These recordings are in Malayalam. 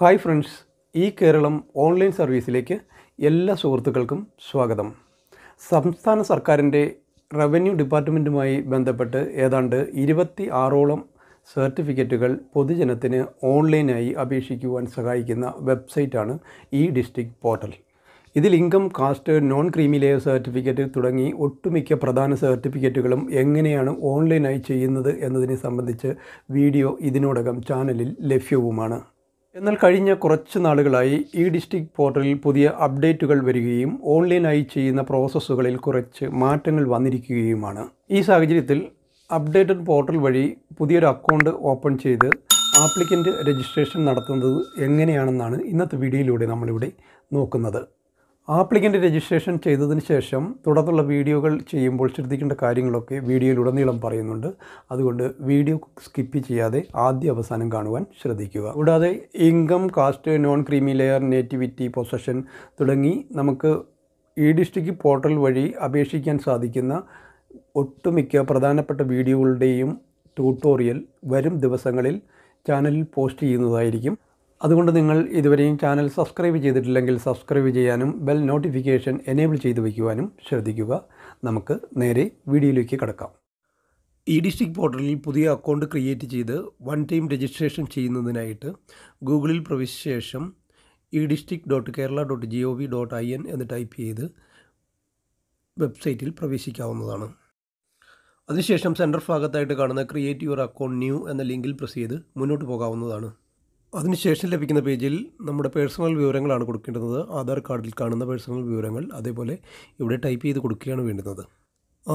ഹായ് ഫ്രണ്ട്സ് ഈ കേരളം ഓൺലൈൻ സർവീസിലേക്ക് എല്ലാ സുഹൃത്തുക്കൾക്കും സ്വാഗതം സംസ്ഥാന സർക്കാരിൻ്റെ റവന്യൂ ഡിപ്പാർട്ട്മെൻറ്റുമായി ബന്ധപ്പെട്ട് ഏതാണ്ട് ഇരുപത്തി ആറോളം സർട്ടിഫിക്കറ്റുകൾ പൊതുജനത്തിന് ഓൺലൈനായി അപേക്ഷിക്കുവാൻ സഹായിക്കുന്ന വെബ്സൈറ്റാണ് ഈ ഡിസ്ട്രിക്ട് പോർട്ടൽ ഇതിൽ income caste non creamy layer certificate തുടങ്ങി ഒട്ടുമിക്ക പ്രധാന സർട്ടിഫിക്കറ്റുകളും എങ്ങനെയാണ് ഓൺലൈനായി ചെയ്യുന്നത് എന്നതിനെ സംബന്ധിച്ച് വീഡിയോ ഇതിനോടകം ചാനലിൽ ലഭ്യവുമാണ് എന്നാൽ കഴിഞ്ഞ കുറച്ച് നാളുകളായി ഈ ഡിസ്ട്രിക്ട് പോർട്ടലിൽ പുതിയ അപ്ഡേറ്റുകൾ വരികയും ഓൺലൈനായി ചെയ്യുന്ന പ്രോസസ്സുകളിൽ കുറച്ച് മാറ്റങ്ങൾ വന്നിരിക്കുകയുമാണ് ഈ സാഹചര്യത്തിൽ അപ്ഡേറ്റഡ് പോർട്ടൽ വഴി പുതിയൊരു അക്കൗണ്ട് ഓപ്പൺ ചെയ്ത് ആപ്ലിക്കൻ്റ് രജിസ്ട്രേഷൻ നടത്തുന്നത് എങ്ങനെയാണെന്നാണ് ഇന്നത്തെ വീഡിയോയിലൂടെ നമ്മളിവിടെ നോക്കുന്നത് ആപ്ലിക്കൻ്റ് രജിസ്ട്രേഷൻ ചെയ്തതിന് ശേഷം തുടർന്നുള്ള വീഡിയോകൾ ചെയ്യുമ്പോൾ ശ്രദ്ധിക്കേണ്ട കാര്യങ്ങളൊക്കെ വീഡിയോയിലുടനീളം പറയുന്നുണ്ട് അതുകൊണ്ട് വീഡിയോ സ്കിപ്പ് ചെയ്യാതെ ആദ്യ അവസാനം കാണുവാൻ ശ്രദ്ധിക്കുക കൂടാതെ income caste non creamy layer nativity possession തുടങ്ങി നമുക്ക് ഇ ഡിസ്ട്രിക്ട് പോർട്ടൽ വഴി അപേക്ഷിക്കാൻ സാധിക്കുന്ന ഒട്ടുമിക്ക പ്രധാനപ്പെട്ട വീഡിയോകളുടെയും ട്യൂട്ടോറിയൽ വരും ദിവസങ്ങളിൽ ചാനലിൽ പോസ്റ്റ് ചെയ്യുന്നതായിരിക്കും അതുകൊണ്ട് നിങ്ങൾ ഇതുവരെയും ചാനൽ സബ്സ്ക്രൈബ് ചെയ്തിട്ടില്ലെങ്കിൽ സബ്സ്ക്രൈബ് ചെയ്യാനും ബെൽ നോട്ടിഫിക്കേഷൻ എനേബിൾ ചെയ്തു വയ്ക്കുവാനും ശ്രദ്ധിക്കുക നമുക്ക് നേരെ വീഡിയോയിലേക്ക് കടക്കാം ഇ ഡിസ്ട്രിക്ട് പോർട്ടലിൽ പുതിയ അക്കൗണ്ട് ക്രിയേറ്റ് ചെയ്ത് വൺ ടൈം രജിസ്ട്രേഷൻ ചെയ്യുന്നതിനായിട്ട് ഗൂഗിളിൽ പ്രവേശിച്ച ശേഷം e district dot Kerala dot G O V dot I N എന്ന് ടൈപ്പ് ചെയ്ത് വെബ്സൈറ്റിൽ പ്രവേശിക്കാവുന്നതാണ് അതിനുശേഷം സെൻറ്റർ ഭാഗത്തായിട്ട് കാണുന്ന ക്രിയേറ്റ് യുവർ അക്കൗണ്ട് ന്യൂ എന്ന ലിങ്കിൽ പ്രസ് ചെയ്ത് മുന്നോട്ട് പോകാവുന്നതാണ് അതിനുശേഷം ലഭിക്കുന്ന പേജിൽ നമ്മുടെ പേഴ്സണൽ വിവരങ്ങളാണ് കൊടുക്കേണ്ടത് ആധാർ കാർഡിൽ കാണുന്ന പേഴ്സണൽ വിവരങ്ങൾ അതേപോലെ ഇവിടെ ടൈപ്പ് ചെയ്ത് കൊടുക്കുകയാണ് വേണ്ടുന്നത്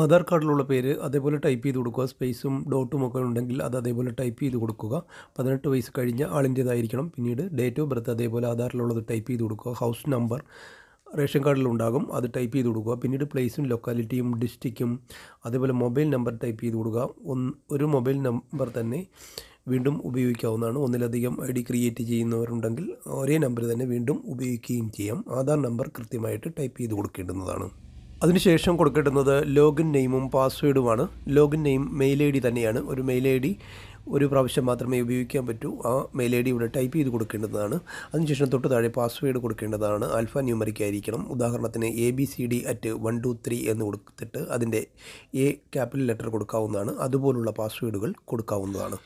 ആധാർ കാർഡിലുള്ള പേര് അതേപോലെ ടൈപ്പ് ചെയ്ത് കൊടുക്കുക സ്പേസും ഡോട്ടും ഒക്കെ ഉണ്ടെങ്കിൽ അത് അതേപോലെ ടൈപ്പ് ചെയ്ത് കൊടുക്കുക പതിനെട്ട് വയസ്സ് കഴിഞ്ഞ ആളിൻ്റേതായിരിക്കണം പിന്നീട് ഡേറ്റ് ഓഫ് ബർത്ത് അതേപോലെ ആധാറിലുള്ളത് ടൈപ്പ് ചെയ്ത് കൊടുക്കുക ഹൗസ് നമ്പർ റേഷൻ കാർഡിലുണ്ടാകും അത് ടൈപ്പ് ചെയ്ത് കൊടുക്കുക പിന്നീട് പ്ലേസും ലൊക്കാലിറ്റിയും ഡിസ്ട്രിക്റ്റും അതേപോലെ മൊബൈൽ നമ്പർ ടൈപ്പ് ചെയ്ത് കൊടുക്കുക ഒരു മൊബൈൽ നമ്പർ തന്നെ വീണ്ടും ഉപയോഗിക്കാവുന്നതാണ് ഒന്നിലധികം ഐ ഡി ക്രിയേറ്റ് ചെയ്യുന്നവരുണ്ടെങ്കിൽ ഒരേ നമ്പർ തന്നെ വീണ്ടും ഉപയോഗിക്കുകയും ചെയ്യാം ആധാർ നമ്പർ കൃത്യമായിട്ട് ടൈപ്പ് ചെയ്ത് കൊടുക്കേണ്ടുന്നതാണ് അതിനുശേഷം കൊടുക്കേണ്ടുന്നത് ലോഗിൻ നെയിമും പാസ്വേഡുമാണ് login name mail I D തന്നെയാണ് ഒരു മെയിൽ ഐ ഡി ഒരു പ്രാവശ്യം മാത്രമേ ഉപയോഗിക്കാൻ പറ്റൂ ആ മെയിൽ ഐ ഡി ഇവിടെ ടൈപ്പ് ചെയ്ത് കൊടുക്കേണ്ടതാണ് അതിനുശേഷം തൊട്ട് താഴെ പാസ്വേഡ് കൊടുക്കേണ്ടതാണ് ആൽഫ ന്യൂമറിക്ക് ആയിരിക്കണം ഉദാഹരണത്തിന് A B C D at one two three എന്ന് കൊടുത്തിട്ട് അതിൻ്റെ എ ക്യാപിറ്റൽ ലെറ്റർ കൊടുക്കാവുന്നതാണ് അതുപോലുള്ള പാസ്വേഡുകൾ കൊടുക്കാവുന്നതാണ്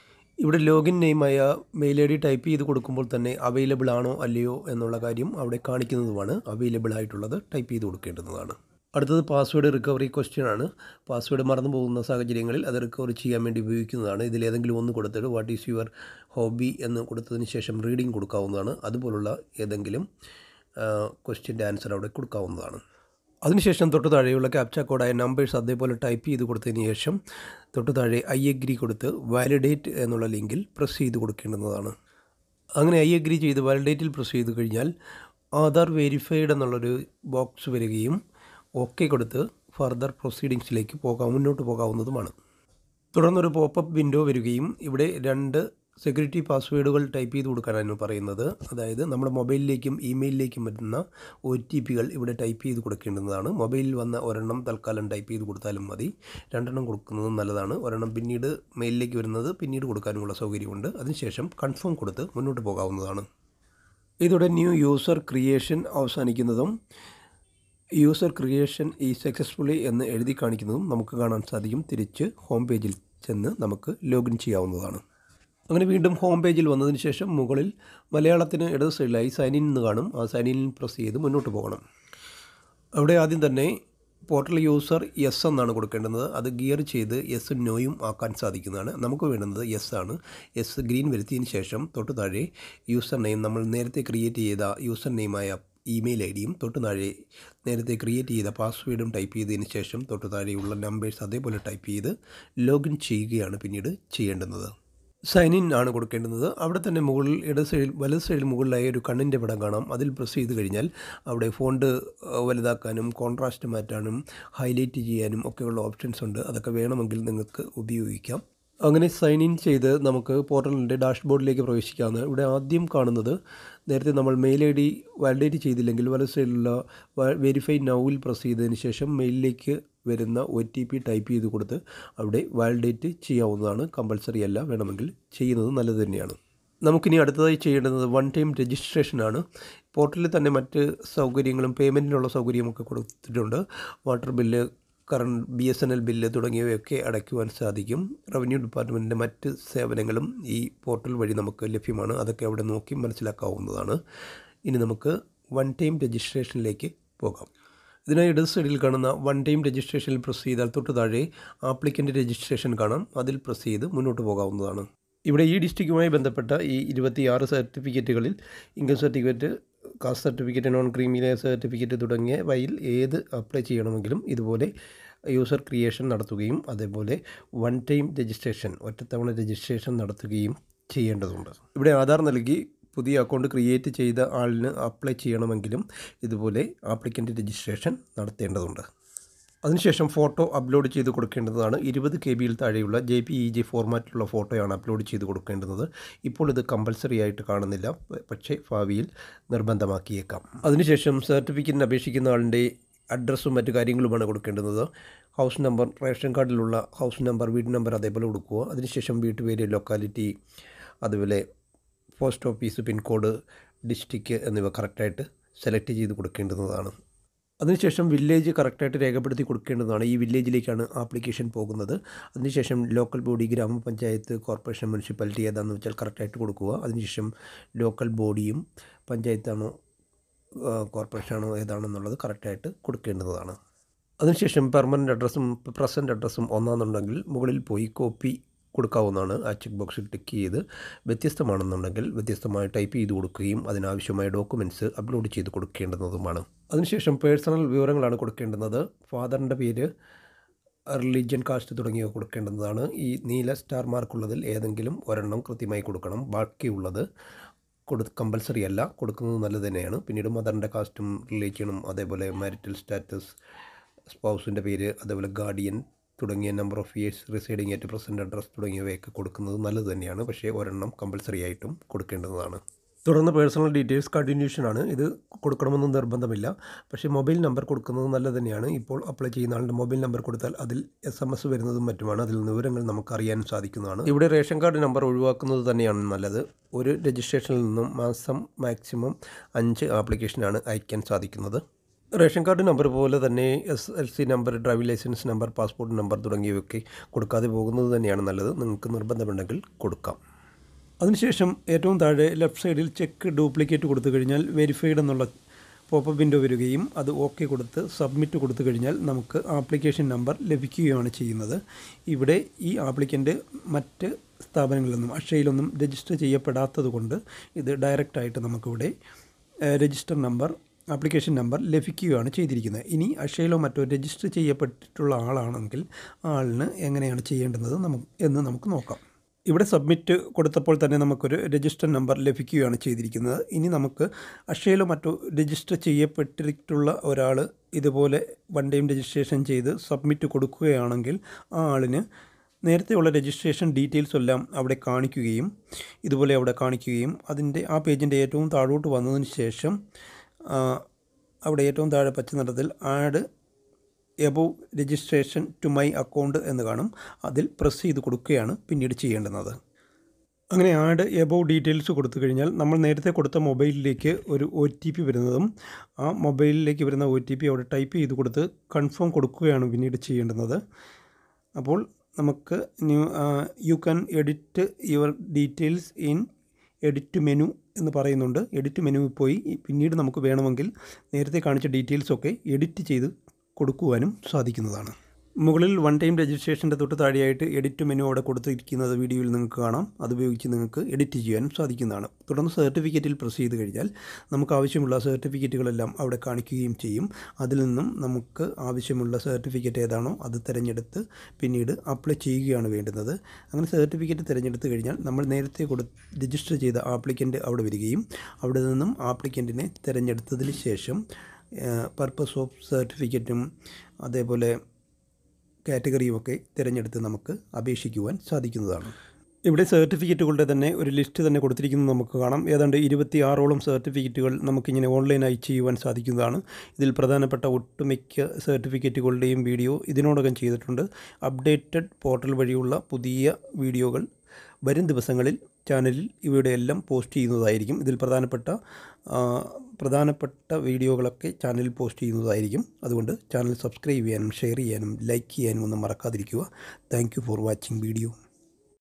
ഇവിടെ ലോഗിൻ നെയിമായ മെയിൽ ഐ ഡി ടൈപ്പ് ചെയ്ത് കൊടുക്കുമ്പോൾ തന്നെ അവൈലബിൾ ആണോ അല്ലയോ എന്നുള്ള കാര്യം അവിടെ കാണിക്കുന്നതുമാണ് അവൈലബിൾ ആയിട്ടുള്ളത് ടൈപ്പ് ചെയ്ത് കൊടുക്കേണ്ടതാണ് അടുത്തത് പാസ്വേഡ് റിക്കവറി ക്വസ്റ്റ്യൻ ആണ് പാസ്വേഡ് മറന്നു പോകുന്ന സാഹചര്യങ്ങളിൽ അത് റിക്കവറി ചെയ്യാൻ വേണ്ടി ഉപയോഗിക്കുന്നതാണ് ഇതിലേതെങ്കിലും ഒന്ന് കൊടുത്തിട്ട് വാട്ട് ഈസ് യുവർ ഹോബി എന്ന് കൊടുത്തതിന് ശേഷം റീഡിംഗ് കൊടുക്കാവുന്നതാണ് അതുപോലുള്ള ഏതെങ്കിലും ക്വസ്റ്റ്യൻ്റെ ആൻസർ അവിടെ കൊടുക്കാവുന്നതാണ് അതിനുശേഷം തൊട്ട് താഴെയുള്ള ക്യാപ്ച കോഡായ നമ്പേഴ്സ് അതേപോലെ ടൈപ്പ് ചെയ്ത് കൊടുത്തതിന് ശേഷം തൊട്ട് താഴെ ഐ എഗ്രി കൊടുത്ത് വാലിഡേറ്റ് എന്നുള്ള ലിങ്കിൽ പ്രസ് ചെയ്ത് കൊടുക്കേണ്ടുന്നതാണ് അങ്ങനെ ഐ എഗ്രി ചെയ്ത് വാലിഡേറ്റിൽ പ്രസ് ചെയ്ത് കഴിഞ്ഞാൽ ആധാർ വെരിഫൈഡ് എന്നുള്ളൊരു ബോക്സ് വരികയും ഓക്കെ കൊടുത്ത് ഫർദർ പ്രൊസീഡിങ്സിലേക്ക് പോകാം മുന്നോട്ട് പോകാവുന്നതുമാണ് തുടർന്നൊരു പോപ്പപ്പ് വിൻഡോ വരികയും ഇവിടെ രണ്ട് സെക്യൂരിറ്റി പാസ്വേഡുകൾ ടൈപ്പ് ചെയ്ത് കൊടുക്കാനാണ് പറയുന്നത് അതായത് നമ്മുടെ മൊബൈലിലേക്കും ഇമെയിലിലേക്കും വരുന്ന ഒ ടി പികൾ ഇവിടെ ടൈപ്പ് ചെയ്ത് കൊടുക്കേണ്ടതാണ് മൊബൈലിൽ വന്ന ഒരെണ്ണം തൽക്കാലം ടൈപ്പ് ചെയ്ത് കൊടുത്താലും മതി രണ്ടെണ്ണം കൊടുക്കുന്നത് നല്ലതാണ് ഒരെണ്ണം പിന്നീട് മെയിലിലേക്ക് വരുന്നത് പിന്നീട് കൊടുക്കാനുമുള്ള സൗകര്യമുണ്ട് അതിനുശേഷം കൺഫേം കൊടുത്ത് മുന്നോട്ട് പോകാവുന്നതാണ് ഇതോടെ ന്യൂ യൂസർ ക്രിയേഷൻ അവസാനിക്കുന്നതും യൂസർ ക്രിയേഷൻ ഈ സക്സസ്ഫുള്ളി എന്ന് എഴുതി കാണിക്കുന്നതും നമുക്ക് കാണാൻ സാധിക്കും തിരിച്ച് ഹോം പേജിൽ ചെന്ന് നമുക്ക് ലോഗിൻ ചെയ്യാവുന്നതാണ് അങ്ങനെ വീണ്ടും ഹോം പേജിൽ വന്നതിന് ശേഷം മുകളിൽ മലയാളത്തിന് ഇടത് സൈഡിലായി സൈൻ എന്ന് കാണും ആ സൈൻ ഇൻ പ്രസ് ചെയ്ത് മുന്നോട്ട് പോകണം അവിടെ ആദ്യം തന്നെ പോർട്ടൽ യൂസർ എസ് എന്നാണ് കൊടുക്കേണ്ടത് അത് ഗിയർ ചെയ്ത് എസ് നോയും ആക്കാൻ സാധിക്കുന്നതാണ് നമുക്ക് വേണ്ടുന്നത് എസ് ആണ് എസ് ഗ്രീൻ വരുത്തിയതിന് ശേഷം തൊട്ട് താഴെ യൂസർ നെയിം നമ്മൾ നേരത്തെ ക്രിയേറ്റ് ചെയ്ത യൂസർ നെയിമായ ഇമെയിൽ ഐ ഡിയും തൊട്ട് താഴെ നേരത്തെ ക്രിയേറ്റ് ചെയ്ത പാസ്വേഡും ടൈപ്പ് ചെയ്തതിന് ശേഷം തൊട്ട് താഴെയുള്ള നമ്പേഴ്സ് അതേപോലെ ടൈപ്പ് ചെയ്ത് ലോഗിൻ ചെയ്യുകയാണ് പിന്നീട് ചെയ്യേണ്ടുന്നത് സൈൻ ഇൻ ആണ് കൊടുക്കേണ്ടുന്നത് അവിടെ തന്നെ മുകളിൽ ഇട സൈഡിൽ വലത് സൈഡിൽ മുകളിലായി ഒരു കണ്ണിൻ്റെ പടം കാണാം അതിൽ പ്രസ് ചെയ്ത് കഴിഞ്ഞാൽ അവിടെ ഫോണ്ട് വലുതാക്കാനും കോൺട്രാസ്റ്റ് മാറ്റാനും ഹൈലൈറ്റ് ചെയ്യാനും ഒക്കെയുള്ള ഓപ്ഷൻസ് ഉണ്ട് അതൊക്കെ വേണമെങ്കിൽ നിങ്ങൾക്ക് ഉപയോഗിക്കാം അങ്ങനെ സൈൻ ഇൻ ചെയ്ത് നമുക്ക് പോർട്ടലിൻ്റെ ഡാഷ്ബോർഡിലേക്ക് പ്രവേശിക്കാവുന്ന ഇവിടെ ആദ്യം കാണുന്നത് നേരത്തെ നമ്മൾ മെയിൽ ഐ ഡി വാലിഡേറ്റ് ചെയ്തില്ലെങ്കിൽ വലത് സൈഡിലുള്ള വെരിഫൈ നൗവിൽ പ്രസ് ചെയ്തതിന് ശേഷം മെയിലിലേക്ക് വരുന്ന ഒ ടി പി ടൈപ്പ് ചെയ്ത് കൊടുത്ത് അവിടെ വാലിഡേറ്റ് ചെയ്യാവുന്നതാണ് കമ്പൽസറി അല്ല വേണമെങ്കിൽ ചെയ്യുന്നത് നല്ലത് തന്നെയാണ് നമുക്കിനി അടുത്തതായി ചെയ്യേണ്ടത് വൺ ടൈം രജിസ്ട്രേഷനാണ് പോർട്ടലിൽ തന്നെ മറ്റ് സൗകര്യങ്ങളും പേയ്മെൻറ്റിനുള്ള സൗകര്യമൊക്കെ കൊടുത്തിട്ടുണ്ട് water bill current B S N L bill തുടങ്ങിയവയൊക്കെ അടയ്ക്കുവാൻ സാധിക്കും റവന്യൂ ഡിപ്പാർട്ട്മെൻറ്റിൻ്റെ മറ്റ് സേവനങ്ങളും ഈ പോർട്ടൽ വഴി നമുക്ക് ലഭ്യമാണ് അതൊക്കെ അവിടെ നോക്കി മനസ്സിലാക്കാവുന്നതാണ് ഇനി നമുക്ക് വൺ ടൈം രജിസ്ട്രേഷനിലേക്ക് പോകാം ഇതിനായി ഇടത് സൈഡിൽ കാണുന്ന വൺ ടൈം രജിസ്ട്രേഷനിൽ പ്രസ് ചെയ്താൽ തൊട്ട് താഴെ ആപ്ലിക്കൻ്റ് രജിസ്ട്രേഷൻ കാണാം അതിൽ പ്രസ് ചെയ്ത് മുന്നോട്ട് പോകാവുന്നതാണ് ഇവിടെ ഈ ഡിസ്ട്രിക്റ്റുമായി ബന്ധപ്പെട്ട ഈ ഇരുപത്തിയാറ് സർട്ടിഫിക്കറ്റുകളിൽ income certificate caste certificate non creamy layer certificate തുടങ്ങിയ വയിൽ ഏത് അപ്ലൈ ചെയ്യണമെങ്കിലും ഇതുപോലെ യൂസർ ക്രിയേഷൻ നടത്തുകയും അതേപോലെ വൺ ടൈം രജിസ്ട്രേഷൻ ഒറ്റത്തവണ രജിസ്ട്രേഷൻ നടത്തുകയും ചെയ്യേണ്ടതുണ്ട് ഇവിടെ ആധാർ നൽകി പുതിയ അക്കൗണ്ട് ക്രിയേറ്റ് ചെയ്ത ആളിന് അപ്ലൈ ചെയ്യണമെങ്കിലും ഇതുപോലെ ആപ്ലിക്കൻ്റ് രജിസ്ട്രേഷൻ നടത്തേണ്ടതുണ്ട് അതിനുശേഷം ഫോട്ടോ അപ്ലോഡ് ചെയ്ത് കൊടുക്കേണ്ടതാണ് ഇരുപത് കെ ബിയിൽ താഴെയുള്ള ജെ പി ഇ ജി ഫോർമാറ്റിലുള്ള ഫോട്ടോയാണ് അപ്ലോഡ് ചെയ്ത് കൊടുക്കേണ്ടത് ഇപ്പോൾ ഇത് കമ്പൽസറി ആയിട്ട് കാണുന്നില്ല പക്ഷേ ഭാവിയിൽ നിർബന്ധമാക്കിയേക്കാം അതിനുശേഷം സർട്ടിഫിക്കറ്റിന് അപേക്ഷിക്കുന്ന ആളിൻ്റെ അഡ്രസ്സും മറ്റു കാര്യങ്ങളുമാണ് കൊടുക്കേണ്ടത് ഹൗസ് നമ്പർ റേഷൻ കാർഡിലുള്ള ഹൗസ് നമ്പർ വീട്ടു നമ്പർ അതേപോലെ കൊടുക്കുക അതിനുശേഷം വീട്ടുപേര് ലൊക്കാലിറ്റി അതുപോലെ പോസ്റ്റ് ഓഫീസ് പിൻകോഡ് ഡിസ്ട്രിക്ട് എന്നിവ കറക്റ്റായിട്ട് സെലക്ട് ചെയ്ത് കൊടുക്കേണ്ടുന്നതാണ് അതിനുശേഷം വില്ലേജ് കറക്റ്റായിട്ട് രേഖപ്പെടുത്തി കൊടുക്കേണ്ടതാണ് ഈ വില്ലേജിലേക്കാണ് ആപ്ലിക്കേഷൻ പോകുന്നത് അതിനുശേഷം local body grama panchayat corporation municipality ഏതാണെന്ന് വെച്ചാൽ കറക്റ്റായിട്ട് കൊടുക്കുക അതിനുശേഷം ലോക്കൽ ബോഡിയും പഞ്ചായത്താണോ കോർപ്പറേഷനാണോ ഏതാണെന്നുള്ളത് കറക്റ്റായിട്ട് കൊടുക്കേണ്ടതാണ് അതിനുശേഷം പെർമനൻ്റ് അഡ്രസ്സും പ്രസൻറ്റ് അഡ്രസ്സും ഒന്നാണെന്നുണ്ടെങ്കിൽ മുകളിൽ പോയി കോപ്പി കൊടുക്കാവുന്നതാണ് ആ ചെക്ക് ബോക്സിൽ ടിക്ക് ചെയ്ത് വ്യത്യസ്തമാണെന്നുണ്ടെങ്കിൽ വ്യത്യസ്തമായി ടൈപ്പ് ചെയ്ത് കൊടുക്കുകയും അതിനാവശ്യമായ ഡോക്യുമെൻറ്റ്സ് അപ്ലോഡ് ചെയ്ത് കൊടുക്കേണ്ടുന്നതുമാണ് അതിനുശേഷം പേഴ്സണൽ വിവരങ്ങളാണ് കൊടുക്കേണ്ടുന്നത് ഫാദറിൻ്റെ പേര് റിലീജിയൻ കാസ്റ്റ് തുടങ്ങിയവ കൊടുക്കേണ്ടതാണ് ഈ നീല സ്റ്റാർ മാർക്കുള്ളതിൽ ഏതെങ്കിലും ഒരെണ്ണം കൃത്യമായി കൊടുക്കണം ബാക്കിയുള്ളത് കൊടു കമ്പൽസറി അല്ല കൊടുക്കുന്നത് നല്ലത് തന്നെയാണ് പിന്നീട് മദറിൻ്റെ കാസ്റ്റും റിലീജിയനും അതേപോലെ മാരിറ്റൽ സ്റ്റാറ്റസ് സ്പൗസിൻ്റെ പേര് അതേപോലെ ഗാർഡിയൻ തുടങ്ങിയ number of years residing at present address തുടങ്ങിയവയൊക്കെ കൊടുക്കുന്നത് നല്ലത് തന്നെയാണ് പക്ഷേ ഒരെണ്ണം കമ്പൽസറി ആയിട്ടും കൊടുക്കേണ്ടതാണ് തുടർന്ന് പേഴ്സണൽ ഡീറ്റെയിൽസ് കണ്ടിന്യൂഷൻ ആണ് ഇത് കൊടുക്കണമെന്നും നിർബന്ധമില്ല പക്ഷേ മൊബൈൽ നമ്പർ കൊടുക്കുന്നത് നല്ലത് തന്നെയാണ് ഇപ്പോൾ അപ്ലൈ ചെയ്യുന്ന ആളുടെ മൊബൈൽ നമ്പർ കൊടുത്താൽ അതിൽ എസ് എം എസ് വരുന്നതും മറ്റുമാണ് അതിൽ വിവരങ്ങൾ നമുക്ക് അറിയാൻ സാധിക്കുന്നതാണ് ഇവിടെ റേഷൻ കാർഡ് നമ്പർ ഒഴിവാക്കുന്നത് തന്നെയാണ് നല്ലത് ഒരു രജിസ്ട്രേഷനിൽ നിന്നും മാസം മാക്സിമം അഞ്ച് ആപ്ലിക്കേഷനാണ് അയക്കാൻ സാധിക്കുന്നത് റേഷൻ കാർഡ് നമ്പർ പോലെ തന്നെ S L C number driving licence number passport number തുടങ്ങിയവയൊക്കെ കൊടുക്കാതെ പോകുന്നത് തന്നെയാണ് നല്ലത് നിങ്ങൾക്ക് നിർബന്ധമുണ്ടെങ്കിൽ കൊടുക്കാം അതിനുശേഷം ഏറ്റവും താഴെ ലെഫ്റ്റ് സൈഡിൽ ചെക്ക് ഡ്യൂപ്ലിക്കേറ്റ് കൊടുത്തു കഴിഞ്ഞാൽ വെരിഫൈഡ് എന്നുള്ള പോപ്പ് വിൻഡോ വരികയും അത് ഓക്കെ കൊടുത്ത് സബ്മിറ്റ് കൊടുത്തു കഴിഞ്ഞാൽ നമുക്ക് ആപ്ലിക്കേഷൻ നമ്പർ ലഭിക്കുകയാണ് ചെയ്യുന്നത് ഇവിടെ ഈ ആപ്ലിക്കൻ്റ് മറ്റ് സ്ഥാപനങ്ങളിലൊന്നും അക്ഷയിലൊന്നും രജിസ്റ്റർ ചെയ്യപ്പെടാത്തത് കൊണ്ട് ഇത് ഡയറക്റ്റായിട്ട് നമുക്കിവിടെ രജിസ്റ്റർ നമ്പർ ആപ്ലിക്കേഷൻ നമ്പർ ലഭിക്കുകയാണ് ചെയ്തിരിക്കുന്നത് ഇനി അക്ഷയിലോ മറ്റോ രജിസ്റ്റർ ചെയ്യപ്പെട്ടിട്ടുള്ള ആളാണെങ്കിൽ ആളിന് എങ്ങനെയാണ് ചെയ്യേണ്ടത് നമുക്ക് എന്ന് നമുക്ക് നോക്കാം ഇവിടെ സബ്മിറ്റ് കൊടുത്തപ്പോൾ തന്നെ നമുക്കൊരു രജിസ്റ്റർ നമ്പർ ലഭിക്കുകയാണ് ചെയ്തിരിക്കുന്നത് ഇനി നമുക്ക് അക്ഷയിലോ മറ്റോ രജിസ്റ്റർ ചെയ്യപ്പെട്ടിട്ടുള്ള ഒരാൾ ഇതുപോലെ വൺ രജിസ്ട്രേഷൻ ചെയ്ത് സബ്മിറ്റ് കൊടുക്കുകയാണെങ്കിൽ ആ ആളിന് നേരത്തെയുള്ള രജിസ്ട്രേഷൻ ഡീറ്റെയിൽസ് എല്ലാം അവിടെ കാണിക്കുകയും ഇതുപോലെ അവിടെ കാണിക്കുകയും അതിൻ്റെ ആ പേജിൻ്റെ ഏറ്റവും താഴോട്ട് വന്നതിന് ശേഷം അവിടെ ഏറ്റവും താഴെ പച്ച നിറത്തിൽ add above registration to my account എന്ന് കാണും അതിൽ പ്രസ് ചെയ്ത് കൊടുക്കുകയാണ് പിന്നീട് ചെയ്യേണ്ടുന്നത് അങ്ങനെ ആഡ് എബോവ് ഡീറ്റെയിൽസ് കൊടുത്തു കഴിഞ്ഞാൽ നമ്മൾ നേരത്തെ കൊടുത്ത മൊബൈലിലേക്ക് ഒരു ഒ ടി പി വരുന്നതും ആ മൊബൈലിലേക്ക് വരുന്ന ഒ ടി പി അവിടെ ടൈപ്പ് ചെയ്ത് കൊടുത്ത് കൺഫേം കൊടുക്കുകയാണ് പിന്നീട് ചെയ്യേണ്ടുന്നത് അപ്പോൾ നമുക്ക് new you can edit your details in edit menu എന്ന് പറയുന്നുണ്ട് എഡിറ്റ് മെനുവിൽ പോയി പിന്നീട് നമുക്ക് വേണമെങ്കിൽ നേരത്തെ കാണിച്ച ഡീറ്റെയിൽസൊക്കെ എഡിറ്റ് ചെയ്ത് കൊടുക്കുവാനും സാധിക്കുന്നതാണ് മുകളിൽ വൺ ടൈം രജിസ്ട്രേഷൻ്റെ തൊട്ട് താഴെയായിട്ട് എഡിറ്റ് മെനു അവിടെ കൊടുത്തിരിക്കുന്നത് വീഡിയോയിൽ നിങ്ങൾക്ക് കാണാം അതുപയോഗിച്ച് നിങ്ങൾക്ക് എഡിറ്റ് ചെയ്യാനും സാധിക്കുന്നതാണ് തുടർന്ന് സർട്ടിഫിക്കറ്റിൽ പ്രസ് ചെയ്ത് കഴിഞ്ഞാൽ നമുക്ക് ആവശ്യമുള്ള സർട്ടിഫിക്കറ്റുകളെല്ലാം അവിടെ കാണിക്കുകയും ചെയ്യും അതിൽ നിന്നും നമുക്ക് ആവശ്യമുള്ള സർട്ടിഫിക്കറ്റ് ഏതാണോ അത് തിരഞ്ഞെടുത്ത് പിന്നീട് അപ്ലൈ ചെയ്യുകയാണ് വേണ്ടുന്നത് അങ്ങനെ സർട്ടിഫിക്കറ്റ് തിരഞ്ഞെടുത്ത് കഴിഞ്ഞാൽ നമ്മൾ നേരത്തെ കൊടു രജിസ്റ്റർ ചെയ്ത ആപ്ലിക്കൻ്റ് അവിടെ വരികയും അവിടെ നിന്നും ആപ്ലിക്കൻറ്റിനെ തിരഞ്ഞെടുത്തതിന് ശേഷം പർപ്പസ് ഓഫ് സർട്ടിഫിക്കറ്റും അതേപോലെ കാറ്റഗറിയുമൊക്കെ തിരഞ്ഞെടുത്ത് നമുക്ക് അപേക്ഷിക്കുവാൻ സാധിക്കുന്നതാണ് ഇവിടെ സർട്ടിഫിക്കറ്റുകളുടെ തന്നെ ഒരു ലിസ്റ്റ് തന്നെ കൊടുത്തിരിക്കുന്നത് നമുക്ക് കാണാം ഏതാണ്ട് ഇരുപത്തി ആറോളം സർട്ടിഫിക്കറ്റുകൾ നമുക്കിങ്ങനെ ഓൺലൈനായി ചെയ്യുവാൻ സാധിക്കുന്നതാണ് ഇതിൽ പ്രധാനപ്പെട്ട ഒട്ടുമിക്ക സർട്ടിഫിക്കറ്റുകളുടെയും വീഡിയോ ഇതിനോടകം ചെയ്തിട്ടുണ്ട് അപ്ഡേറ്റഡ് പോർട്ടൽ വഴിയുള്ള പുതിയ വീഡിയോകൾ വരും ദിവസങ്ങളിൽ ചാനലിൽ ഇവയുടെ എല്ലാം പോസ്റ്റ് ചെയ്യുന്നതായിരിക്കും ഇതിൽ പ്രധാനപ്പെട്ട പ്രധാനപ്പെട്ട വീഡിയോകളൊക്കെ ചാനലിൽ പോസ്റ്റ് ചെയ്യുന്നതായിരിക്കും അതുകൊണ്ട് ചാനൽ സബ്സ്ക്രൈബ് ചെയ്യാനും ഷെയർ ചെയ്യാനും ലൈക്ക് ചെയ്യാനും ഒന്നും മറക്കാതിരിക്കുക താങ്ക് ഫോർ വാച്ചിങ് വീഡിയോ